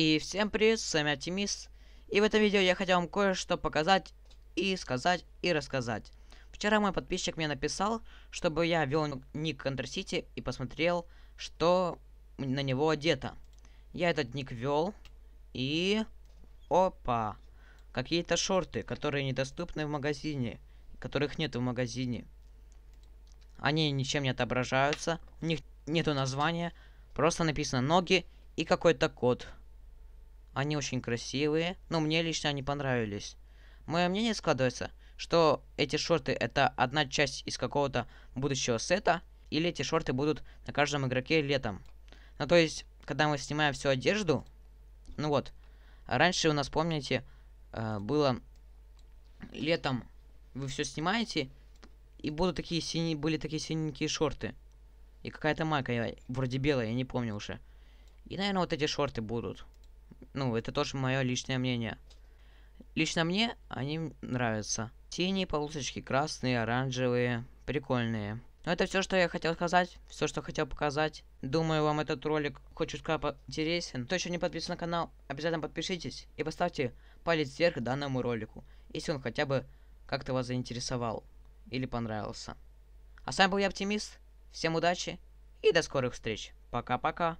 И всем привет, с вами Артемис. И в этом видео я хотел вам кое-что показать и сказать и рассказать. Вчера мой подписчик мне написал, чтобы я ввел ник Контр-Сити и посмотрел, что на него одето. Я этот ник ввел, и... Опа! Какие-то шорты, которые недоступны в магазине, которых нет в магазине. Они ничем не отображаются, у них нету названия, просто написано «ноги» и какой-то код. Они очень красивые, но мне лично они понравились. Мое мнение складывается, что эти шорты это одна часть из какого-то будущего сета, или эти шорты будут на каждом игроке летом. Ну то есть, когда мы снимаем всю одежду, ну вот, раньше у нас, помните, э, было летом вы все снимаете, и будут такие синие, были такие синенькие шорты. И какая-то майка, я, вроде белая, я не помню уже. И, наверное, вот эти шорты будут. Ну, это тоже мое личное мнение. Лично мне они нравятся. Синие полосочки, красные, оранжевые, прикольные. Но это все, что я хотел сказать, все, что хотел показать. Думаю, вам этот ролик хоть чутка интересен. Кто еще не подписан на канал, обязательно подпишитесь и поставьте палец вверх данному ролику, если он хотя бы как-то вас заинтересовал или понравился. А с вами был я, Оптимист. Всем удачи и до скорых встреч. Пока-пока.